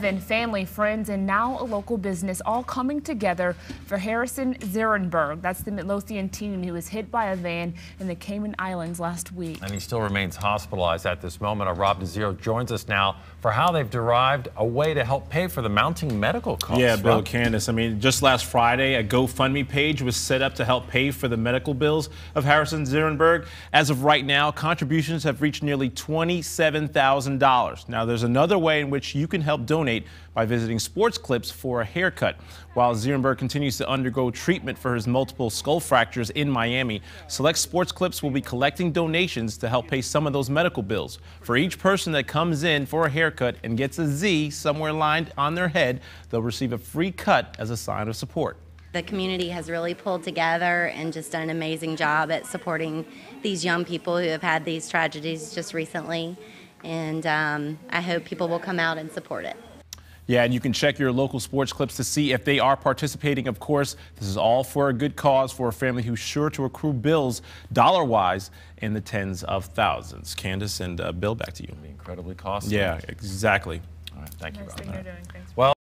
family, friends, and now a local business all coming together for Harrison Zierenberg. That's the Midlothian teen who was hit by a van in the Cayman Islands last week. And he still remains hospitalized at this moment. Our uh, Rob DeZero joins us now for how they've derived a way to help pay for the mounting medical costs. Yeah, Bill Rob. Candace. I mean, just last Friday, a GoFundMe page was set up to help pay for the medical bills of Harrison Zierenberg. As of right now, contributions have reached nearly $27,000. Now, there's another way in which you can help donate donate by visiting Sports Clips for a haircut. While Zierenberg continues to undergo treatment for his multiple skull fractures in Miami, select Sports Clips will be collecting donations to help pay some of those medical bills. For each person that comes in for a haircut and gets a Z somewhere lined on their head, they'll receive a free cut as a sign of support the community has really pulled together and just done an amazing job at supporting these young people who have had these tragedies just recently. And um, I hope people will come out and support it. Yeah, and you can check your local sports clips to see if they are participating. Of course, this is all for a good cause for a family who's sure to accrue bills dollar wise in the tens of thousands. Candace and uh, Bill, back to you. Incredibly costly. Yeah, exactly. All right, thank nice you, Rob. Well.